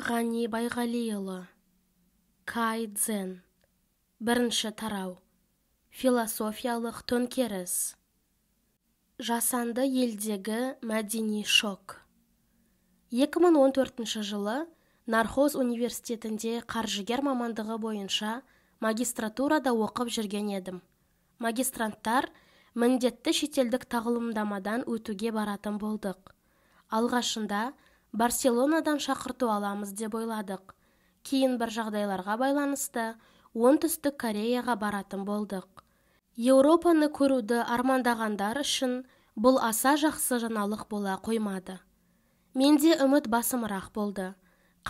ғани байғалиұлы кай дзен бірінші тарау философиялық төңкеріс жасанды елдегі мәдени шок 2014 жылы нархоз университетінде қаржыгер мамандығы бойынша магистратурада оқып жүрген едім магистранттар міндетті шетелдік тағылымдамадан өтуге баратын болдық алғашында барселонадан шақырту аламыз деп ойладық кейін бір жағдайларға байланысты оңтүстік кореяға баратын болдық еуропаны көруді армандағандар үшін бұл аса жақсы жаңалық бола қоймады менде үміт басымырақ болды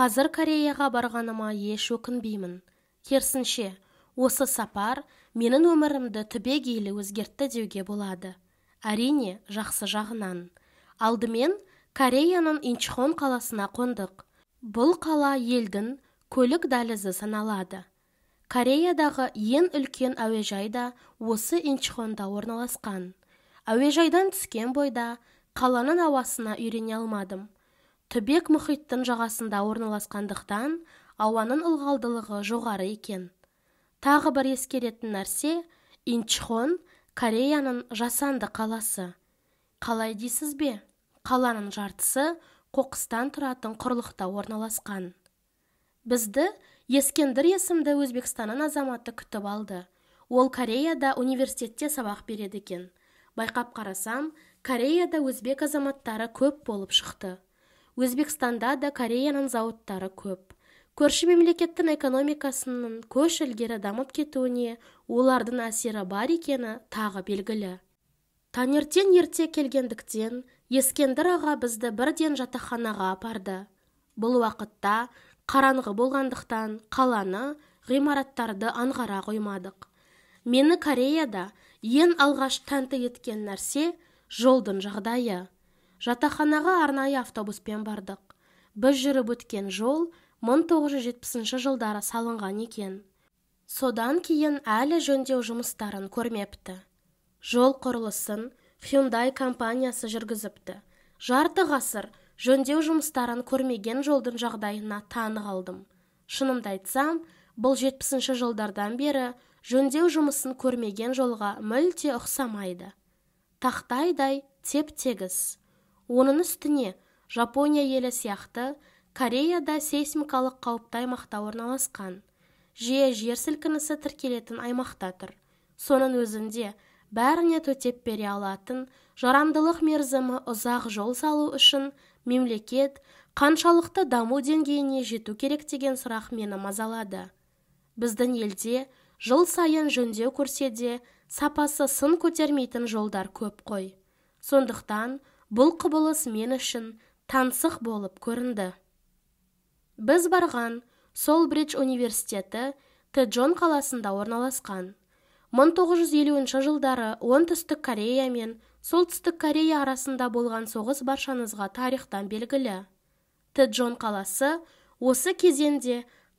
қазір кореяға барғаныма еш өкінбеймін керісінше осы сапар менің өмірімді түбегейлі өзгертті деуге болады әрине жақсы жағынан алдымен кореяның инчхон қаласына қондық бұл қала елдің көлік дәлізі саналады кореядағы ең үлкен әуежай да осы инчхонда орналасқан әуежайдан түскен бойда қаланың ауасына үйрене алмадым түбек мұхиттың жағасында орналасқандықтан ауаның ылғалдылығы жоғары екен тағы бір ескеретін нәрсе инчхон кореяның жасанды қаласы қалай дейсіз бе қаланың жартысы қоқыстан тұратын құрлықта орналасқан бізді ескендір есімді өзбекстанның азаматы күтіп алды ол кореяда университетте сабақ береді екен байқап қарасам кореяда өзбек азаматтары көп болып шықты өзбекстанда да кореяның зауыттары көп көрші мемлекеттің экономикасының көш ілгері дамып кетуіне олардың әсері бар екені тағы белгілі таңертең ерте келгендіктен ескендір аға бізді бірден жатақханаға апарды бұл уақытта қараңғы болғандықтан қаланы ғимараттарды аңғара қоймадық мені кореяда ең алғаш тәнті еткен нәрсе жолдың жағдайы жатақханаға арнайы автобуспен бардық біз жүріп өткен жол 1970 жылдары салынған екен содан кейін әлі жөндеу жұмыстарын көрмепті жол құрылысын hyundai компаниясы жүргізіпті жарты ғасыр жөндеу жұмыстарын көрмеген жолдың жағдайына таң қалдым шынымды айтсам бұл 70 жылдардан бері жөндеу жұмысын көрмеген жолға мүлде ұқсамайды тақтайдай теп-тегіс оның үстіне жапония елі сияқты кореяда сейсмикалық қауіпті аймақта орналасқан жиі жер сілкінісі тіркелетін аймақта тұр соның өзінде бәріне төтеп бере алатын жарамдылық мерзімі ұзақ жол салу үшін мемлекет қаншалықты даму деңгейіне жету керек деген сұрақ мені мазалады біздің елде жыл сайын жөндеу көрсе де сапасы сын көтермейтін жолдар көп қой сондықтан бұл құбылыс мен үшін таңсық болып көрінді біз барған солбридж университеті теджон қаласында орналасқан 1950 жылдары оңтүстік корея мен солтүстік корея арасында болған соғыс баршаңызға тарихтан белгілі тэджон қаласы осы кезеңде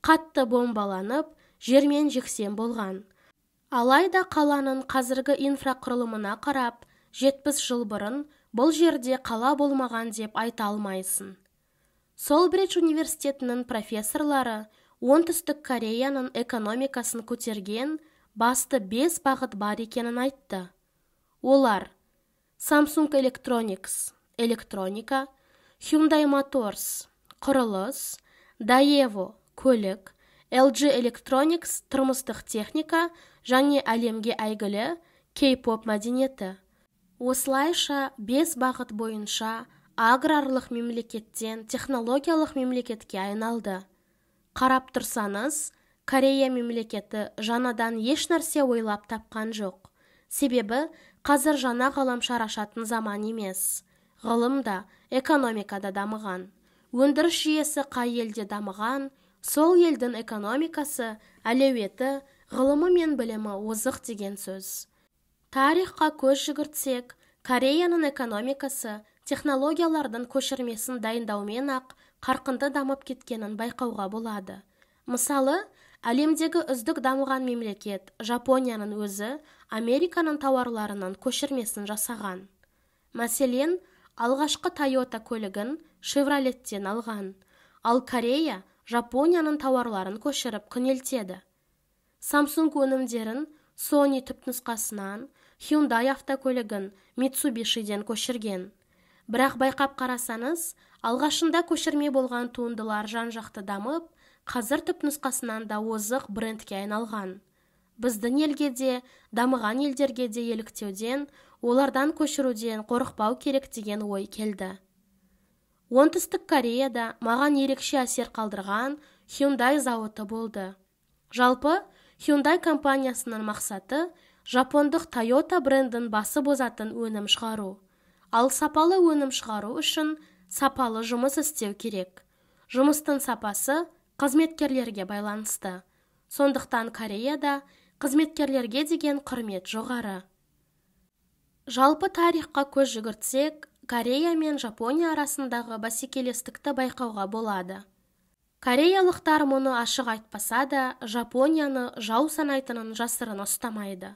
қатты бомбаланып жермен жексен болған алайда қаланың қазіргі инфрақұрылымына қарап 70 жыл бұрын бұл жерде қала болмаған деп айта алмайсың солбридж университетінің профессорлары оңтүстік кореяның экономикасын көтерген басты 5 бағыт бар екенін айтты олар Samsung Electronics электроника Hyundai Motors құрылыс Daewoo көлік LG Electronics тұрмыстық техника және әлемге әйгілі K-pop мәдениеті осылайша 5 бағыт бойынша аграрлық мемлекеттен технологиялық мемлекетке айналды қарап тұрсаңыз корея мемлекеті жаңадан еш нәрсе ойлап тапқан жоқ себебі қазір жаңа ғаламшар ашатын заман емес ғылым да экономика дамыған өндіріс жүйесі қай елде дамыған сол елдің экономикасы әлеуеті ғылымы мен білімі озық деген сөз тарихқа көз жүгіртсек кореяның экономикасы технологиялардың көшірмесін дайындаумен ақ қарқынды дамып кеткенін байқауға болады мысалы әлемдегі үздік дамыған мемлекет жапонияның өзі американың тауарларынан көшірмесін жасаған мәселен алғашқы тойота көлігін шевролеттен алған ал корея жапонияның тауарларын көшіріп күнелтеді самсунг өнімдерін sony түпнұсқасынан hyundai автокөлігін митсубишиден көшірген бірақ байқап қарасаңыз алғашында көшірме болған туындылар жан жақты дамып қазір түпнұсқасынан да озық брендке айналған біздің елге де дамыған елдерге де еліктеуден олардан көшіруден қорықпау керек деген ой келді оңтүстік кореяда маған ерекше әсер қалдырған Hyundai зауыты болды жалпы Hyundai компаниясының мақсаты жапондық Toyota брендін басып озатын өнім шығару ал сапалы өнім шығару үшін сапалы жұмыс істеу керек жұмыстың сапасы қызметкерлерге байланысты сондықтан кореяда қызметкерлерге деген құрмет жоғары жалпы тарихқа көз жүгіртсек корея мен жапония арасындағы бәсекелестікті байқауға болады кореялықтар мұны ашық айтпаса да жапонияны жау санайтынын жасырын ұстамайды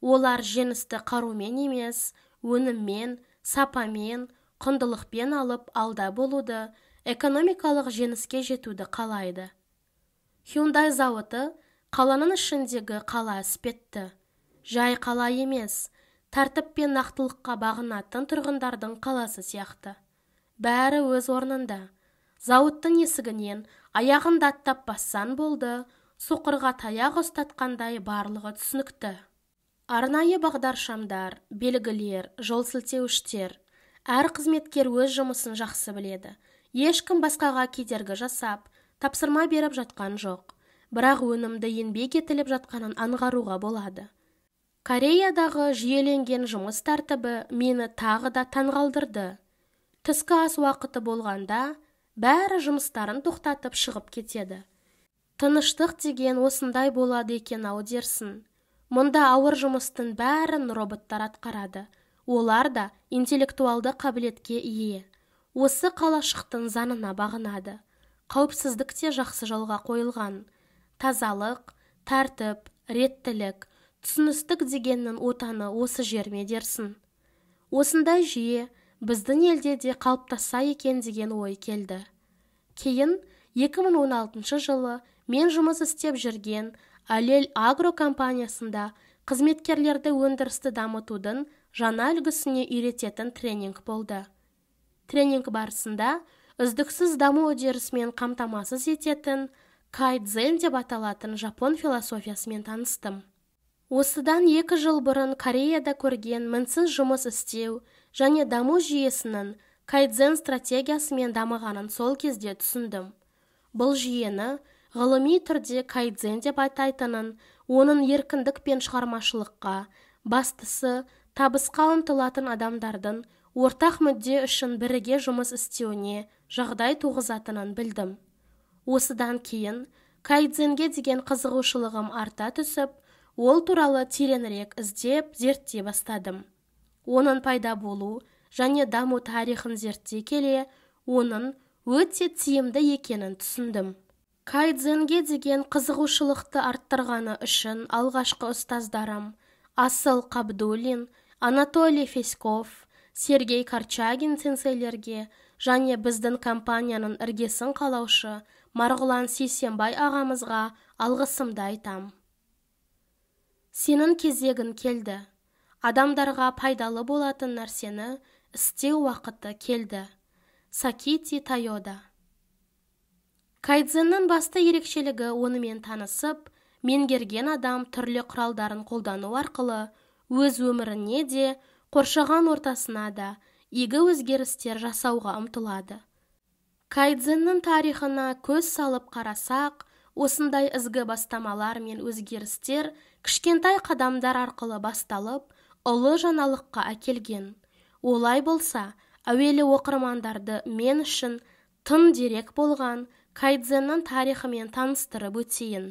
олар жеңісті қарумен емес өніммен сапамен құндылықпен алып алда болуды экономикалық женіске жетуді қалайды хюндай зауыты қаланың ішіндегі қала іспетті жай қала емес тәртіп пен нақтылыққа бағынатын тұрғындардың қаласы сияқты бәрі өз орнында зауыттың есігінен аяғын даттап бассаң болды соқырға таяқ ұстатқандай барлығы түсінікті арнайы бағдаршамдар белгілер жол сілтеуіштер әр қызметкер өз жұмысын жақсы біледі ешкім басқаға кедергі жасап тапсырма беріп жатқан жоқ бірақ өнімді еңбек етіліп жатқанын аңғаруға болады кореядағы жүйеленген жұмыс тәртібі мені тағы да таңғалдырды түскі ас уақыты болғанда бәрі жұмыстарын тоқтатып шығып кетеді тыныштық деген осындай болады екен ау дерсің мұнда ауыр жұмыстың бәрін роботтар атқарады олар да интеллектуалды қабілетке ие осы қалашықтың заңына бағынады қауіпсіздік те жақсы жолға қойылған тазалық тәртіп реттілік түсіністік дегеннің отаны осы жер ме дерсің осындай жүйе біздің елде де қалыптасса екен деген ой келді кейін 2016 жылы мен жұмыс істеп жүрген алель агро компаниясында қызметкерлерді өндірісті дамытудың жаңа үлгісіне үйрететін тренинг болды тренинг барысында үздіксіз даму үдерісімен қамтамасыз ететін кайдзен деп аталатын жапон философиясымен таныстым осыдан екі жыл бұрын кореяда көрген мінсіз жұмыс істеу және даму жүйесінің кайдзен стратегиясымен дамығанын сол кезде түсіндім бұл жүйені ғылыми түрде кайдзен деп атайтынын оның еркіндік пен шығармашылыққа бастысы табысқа ұмтылатын адамдардың ортақ мүдде үшін біріге жұмыс істеуіне жағдай туғызатынын білдім осыдан кейін кайдзенге деген қызығушылығым арта түсіп ол туралы тереңірек іздеп зерттей бастадым оның пайда болу және даму тарихын зерттей келе оның өте тиімді екенін түсіндім кайдзенге деген қызығушылықты арттырғаны үшін алғашқы ұстаздарым асыл қабдулин анатолий феськов сергей корчагин сенсейлерге және біздің компанияның іргесін қалаушы марғұлан сейсенбай ағамызға алғысымды айтам сенің кезегің келді адамдарға пайдалы болатын нәрсені істеу уақыты келді сакити тайода кайдзеннің басты ерекшелігі онымен танысып менгерген адам түрлі құралдарын қолдану арқылы өз өміріне де қоршаған ортасына да игі өзгерістер жасауға ұмтылады кайдзеннің тарихына көз салып қарасақ осындай ізгі бастамалар мен өзгерістер кішкентай қадамдар арқылы басталып ұлы жаңалыққа әкелген олай болса әуелі оқырмандарды мен үшін тың дерек болған кайдзеннің тарихымен таныстырып өтейін